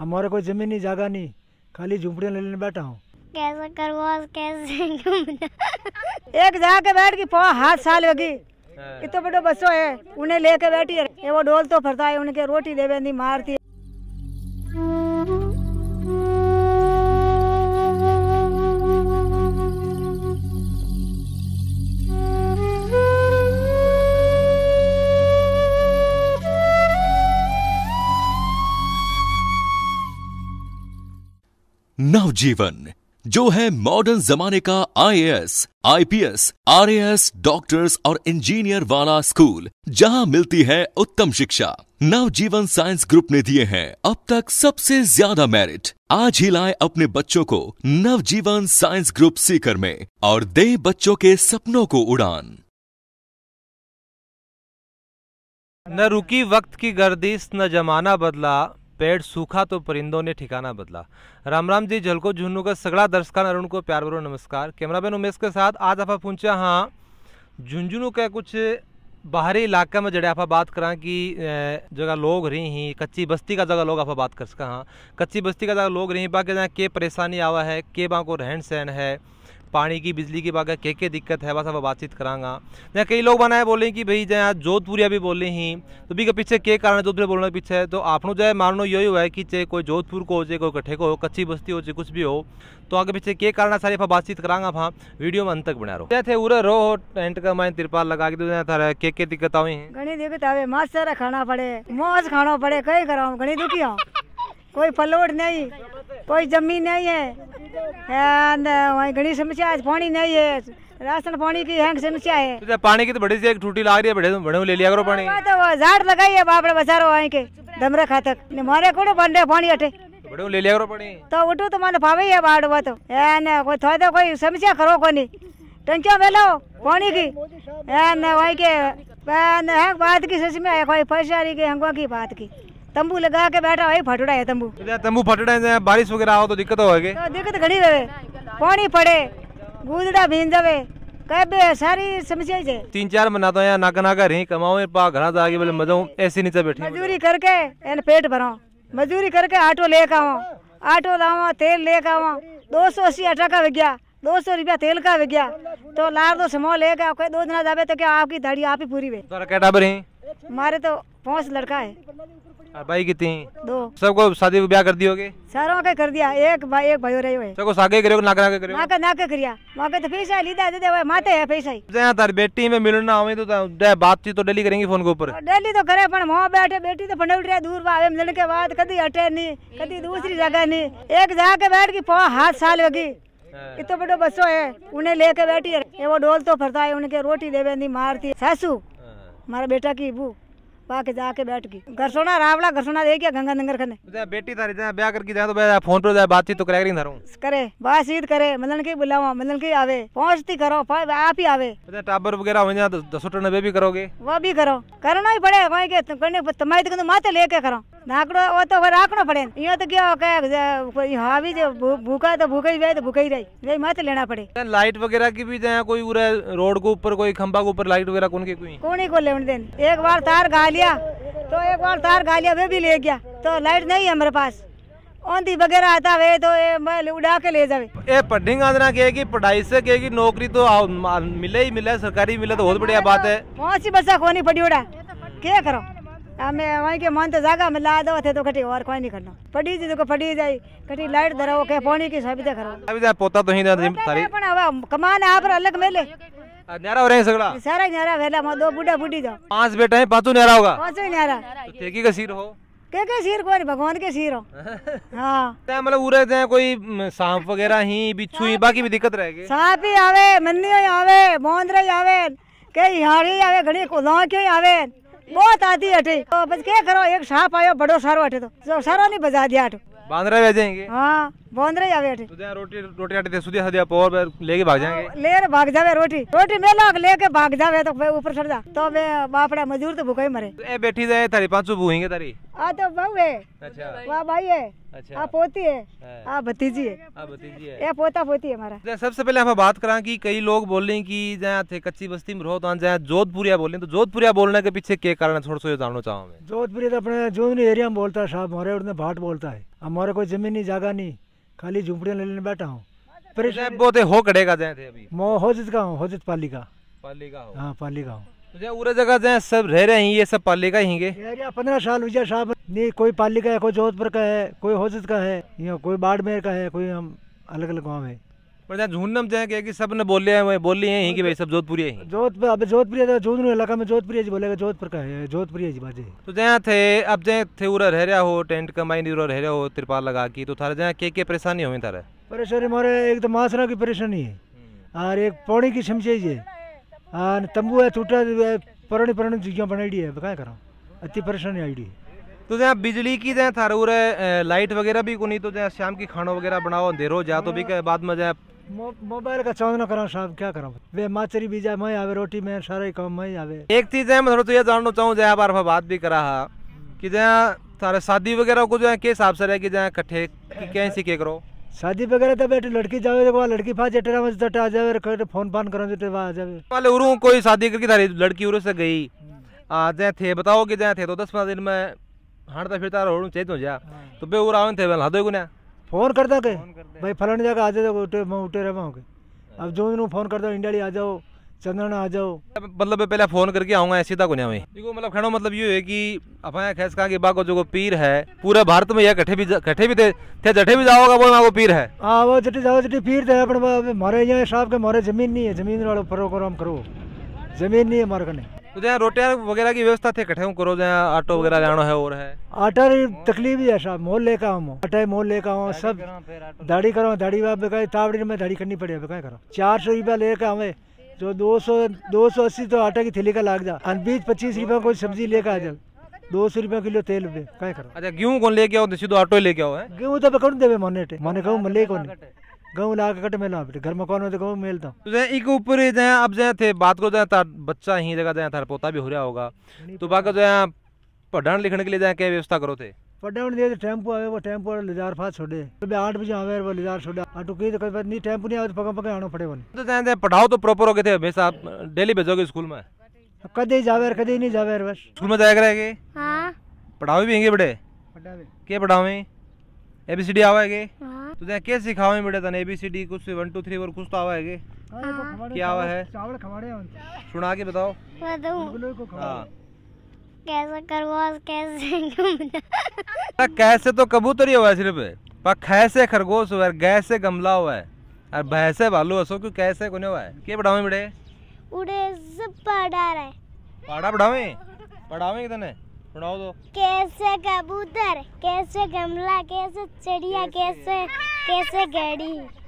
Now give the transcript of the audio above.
हमारा कोई जमीन नहीं जागा नहीं खाली झुंपड़ियाँ लेने बैठा हूँ कैसे करवा कैसे एक जाके बैठ गई पाँच हाथ साल होगी हाँ। इतना बड़ो बच्चों है उन्हें लेके बैठी है वो डोल तो फरता है उनके रोटी दे नहीं मारती है नवजीवन जो है मॉडर्न जमाने का आईएएस, आईपीएस आरएएस डॉक्टर्स और इंजीनियर वाला स्कूल जहां मिलती है उत्तम शिक्षा नवजीवन साइंस ग्रुप ने दिए हैं अब तक सबसे ज्यादा मेरिट आज ही लाए अपने बच्चों को नवजीवन साइंस ग्रुप सीकर में और दे बच्चों के सपनों को उड़ान न रुकी वक्त की गर्दिश न जमाना बदला पेड़ सूखा तो परिंदों ने ठिकाना बदला राम राम जी झलको झुन्नू का सगड़ा दर्शकान अरुण को प्यार भरो नमस्कार कैमरामैन उमेश के साथ आज आप पूछा हाँ झुंझुनू के कुछ बाहरी इलाक़े में जड़े आप बात करा कि जगह लोग रही ही कच्ची बस्ती का जगह लोग आप बात कर सका हाँ कच्ची बस्ती का जगह लोग रही बाकी जहाँ के परेशानी आवा है के बा को रहन सहन है पानी की बिजली की बाकी क्या क्या दिक्कत है बस अब बातचीत कराँगा या कई लोग बनाए बोले कि भाई जहाँ जोधपुरिया भी बोले ही तो भी के पीछे के कारण है जोधपुर बोलने के पीछे तो आपको जो है माननो यही हुआ है कि चाहे कोई जोधपुर को हो चाहे कोई कट्ठे को हो कच्ची बस्ती हो चाहे कुछ भी हो तो आगे पीछे के कारण है सारी बातचीत कराँगा आप हाँ, वीडियो में अंत तक बना रहो थे उरे रो टेंट का मैं तिरपाल लगा के दो के के दिक्कत है घनी दिक्कत आवे मास्क खाना पड़े मौज खाना पड़े कई कराऊ घनी दुखी कोई पलोट नहीं कोई जमीन नहीं है वही घड़ी समस्या है पानी नहीं है राशन पानी की समस्या है तो पानी की तो बड़ी टूटी लग रही है बड़े बड़े ले लिया करो पानी तो झाड़ लगाई है बापड़े बचारो आई के धमरे खा तक मारे कूड़े बन रहे पानी हटे बड़े ले लिया करो पानी तो उठो तो मैंने पावे है बाड़ वो तो है कोई थोड़ा तो कोई समस्या करो को टंकिया बेलो पानी की है वही के बात की सच में कोई फसारी के हंगवा की बात की तंबू लगा के बैठा भाई फटड़ा है तंबू तंबू फटड़े है बारिश वगैरह हो तो दिक्कत होगी तो दिक्कत घड़ी रहे पानी पड़े गुजड़ा भीन जावे कबे सारी समस्या है तीन चार महीना तो यहाँ नाका नाका रही कमाओ पा घना जाके बोले मजाओ ऐसे नीचे बैठे मजदूरी करके इन पेट भरो मजदूरी करके ऑटो लेके आओ ऑटो लाओ तेल लेके आओ दो सौ अस्सी अठा का विज्ञा दो सौ रुपया तेल का विज्ञा तो लार दो समो ले गया कोई दो दिन जावे तो क्या आपकी दाढ़ी आप ही पूरी हुई मारे तो पांच लड़का है भाई कितनी दो सबको शादी ब्याह कर दी होगी सारों के कर दिया एक भाई एक भाई हो सबको सागे करियो ना करा के करियो ना के ना के करिया माके तो पैसा लीदा दे दे माते है पैसा ही जहां तार बेटी में मिलना होवे तो बातचीत तो डेली करेंगी फोन के ऊपर डेली तो करे पण मों बैठे बेटी तो फंडवड़ी रहा दूर आवे मिलने के बाद कदी हटे नहीं कदी दूसरी जगह नहीं एक जगह बैठ के पौ हाथ साल होगी इतो बड़ो बसो है उन्हें लेके बैठी है वो डोल तो फरता है उनके रोटी देवे नहीं मारती सासू हमारा हाँ। बेटा की भूख पाके जाके बैठ गई सोना रावला घरसोना दे गया गंगा नंगर खने बेटी थारी जा ब्याह करके जा तो फोन पर जा बातचीत तो करे करें थारो करे बातचीत करे मलन के बुलावा मलन के आवे पहुंचती करो आप ही आवे टाबर वगैरह हो जा तो सुटने भी करोगे वो भी करो करना ही पड़ेगा करने तुम्हारी तो, तो माथे लेके करो वो तो पड़े यो तो क्या हावी जो भूखा तो भूखा ही तो भूखा ही रही यही मत लेना पड़े लाइट वगैरह की भी जहाँ कोई रोड ऊपर कोई खंबा ऊपर लाइट वगैरह कौन के कोई कौन ही को लेने देन एक बार तार गा लिया तो एक बार तार गा लिया वे भी ले गया तो लाइट नहीं है पास वगैरह आता वे तो ये उड़ा के ले जावे पढ़ी आदना पढ़ाई से नौकरी तो मिले ही मिले सरकारी मिले तो बहुत बढ़िया बात है कौन सी कौन ही पढ़ी उड़ा क्या करो हमें वहीं के मन तो जागा में ला दो थे तो कटी और कोई नहीं करना पड़ी जी तो फटी जाई कटी लाइट धरो के पानी की सब करो अभी जा पोता तो ही ना थारी पण हवा कमान आप अलग मेले न्यारा हो रहे हैं सारा न्यारा वेला में दो बूढ़ा बूढ़ी जाओ पांच बेटा है पांचों न्यारा होगा पांचों न्यारा तो ठेकी का सिर हो के के सिर कोई भगवान के सिर हो हां मतलब उरे थे कोई सांप वगैरह ही बिच्छू ही बाकी भी दिक्कत रहेगी सांप ही आवे मंदिर आवे बोंदरे आवे के हाड़ी आवे घड़ी को के आवे बहुत आती है तो बस क्या करो एक सांप आयो बड़ो सारो अठे तो सारा नहीं बजा दिया बांद्रा भेजेंगे हाँ बोंद रहे जावे रोटी रोटी आटे दे सुदिया सदिया पोर लेके भाग जाएंगे हाँ, ले रे भाग जावे रोटी रोटी में के लेके भाग जावे तो ऊपर चढ़ जा तो वे बापड़ा मजदूर तो भूखे मरे ए बैठी जाए थारी पांचो भूहेंगे थारी आ हाँ, तो बहु है अच्छा वाह भाई है अच्छा आ हाँ, पोती है आ भतीजी है आ भतीजी है ए पोता पोती है हमारा तो सबसे पहले हम बात करा कि कई लोग बोल रहे हैं कि जहाँ थे कच्ची बस्ती में रहो तो जहाँ जोधपुरिया बोल तो जोधपुरिया बोलने के पीछे क्या कारण थोड़ा सा ये जानना चाहो मैं जोधपुरिया तो अपने जोधपुर एरिया में बोलता है साहब मोरे उड़ने भाट बोलता है हमारे कोई जमीन नहीं जगह नहीं खाली झुंपड़ियाँ लेने बैठा हूँ परेशान हो कड़ेगा जाए थे अभी मैं होजित का हूँ होजित पाली का पाली का हाँ पाली का हूँ उरे जगह जाए सब रह रहे हैं ये सब पाली का ही पंद्रह साल विजय साहब नहीं कोई पाली का है कोई जोधपुर का है कोई होजत का है कोई बाड़मेर का है कोई हम अलग अलग गाँव है पर झूनम जाए क्या कि सब ने बोले हैं वही बोली है हैं कि भाई सब जोधपुर है जोधपुर अब जोधपुर है जोधपुर इलाका में जोधपुर जी बोलेगा जोधपुर का है जोधपुर जी बाजे तो जहाँ थे अब जहाँ थे उरा रह रहा हो टेंट कमाई नहीं रह रहा हो त्रिपाल लगा की तो थारे जहाँ के के परेशानी हुई थारे परेशानी मारे एक तो मासना की परेशानी है और एक पौड़ी की क्षमचे जी और तंबू है टूटा पुरानी पुरानी जगह बनाई है क्या करा अति परेशानी आई डी तो जहाँ बिजली की जहाँ थारा उरा लाइट वगैरह भी को नहीं तो जहाँ शाम की खाना वगैरह बनाओ अंधेरो जा तो भी बाद में जहाँ मोबाइल का चौंक ना करा साहब क्या करा वे माचरी भी जाए मैं आवे रोटी में सारा काम मैं आवे एक चीज है मैं थोड़ा तो ये जानना चाहूँ जया बार बात भी करा हा कि जया सारे शादी वगैरह को जो है के हिसाब से रहे कि जया इकट्ठे कैसे के करो शादी वगैरह तो बेटी लड़की जावे जब लड़की फाज जटरा में जटा आ जावे करे तो फोन फान करो जटे आ जावे वाले उरु कोई शादी करके थारी लड़की उरु से गई आ जै थे बताओ कि जै थे तो 10 15 दिन में हाँ हांडता फिरता रोड़ू चेत हो जाए हाँ। तो बे उर आवन थे हादो गुना फोन करता के भाई फलाने जगह आ जाओ उठे मैं उठे रहा अब जो उन्होंने फोन करता इंडिया आ जाओ चंद्रना आ जाओ मतलब पहले फ़ोन करके आऊँगा ऐसी था तो कुनिया देखो मतलब खेणो मतलब ये है कि अपना खैस कहा कि बाको जो पीर है पूरे भारत में यह भी कठे भी थे थे जठे भी जाओगा वो माँ पीर है हाँ वो जठे जाओ जठे पीर थे अपन हमारे यहाँ साहब के मारे जमीन नहीं है जमीन वालों प्रोग्राम करो जमीन नहीं है हमारे कने तो जहाँ रोटियां वगैरह की व्यवस्था थे कठे करो जहाँ ऑटो वगैरह जाना है और है आटा तकलीफ ही है साहब मोल लेकर हम आटा मोल लेकर हम सब दाढ़ी करो दाढ़ी बाप बेकार तावड़ी में दाढ़ी करनी पड़े बेकार करो चार सौ रुपया लेकर हमें तो दो सौ दो सौ अस्सी तो आटा की थैली का लाग जा बीस पच्चीस रुपया कोई सब्जी लेकर आ जाओ दो सौ रुपया किलो तेल क्या करो अच्छा गेहूँ कौन लेके आओ सीधो तो ऑटो लेके आओ है गेहूँ तो कौन देवे मोने मोने कहूँ ले कौन गहूँ ला के कट मिला घर मकान में तो गहूँ मिलता तो जै एक ऊपर ही जै अब जै थे बात को जै तार बच्चा ही जगह जै तार पोता भी हो रहा होगा तो बाकी जो है पढ़ाने लिखने के लिए जै क्या व्यवस्था करो थे पढ़ाने दे टेम्पो आवे वो टेम्पो लिजार फास छोड़े तो आठ बजे आवे वो लिजार छोड़ा तो नहीं टेम्पो नहीं आवे तो पकड़ पका आना पड़े बने तो पढ़ाओ तो प्रॉपर हो गए थे हमेशा डेली भेजोगे स्कूल में कदे जावे कदे नहीं जावे बस स्कूल में जाएगा करेंगे हाँ। पढ़ाओ भी होंगे बड़े क्या पढ़ावे ए बी सी डी आवेगे तो ते के सिखावे बेटा तने एबीसीडी कुछ 1 2 3 और कुछ तो आवा है के हाँ।, तो हाँ। क्या आवा है चावल खवाड़े सुना के बताओ बताओ हां कैसे खरगोश कैसे कैसे तो कबूतर ही हुआ सिर्फ पर कैसे खरगोश हुआ कैसे गमला हुआ है और भैंसे भालू असो क्यों कैसे कोने हुआ है के पढ़ावे बेटे उड़े सब पढ़ा रहे पढ़ा पढ़ावे पढ़ावे कितने पढ़ाओ तो कैसे कबूतर कैसे गमला कैसे चिड़िया कैसे, कैसे कैसे गड़ी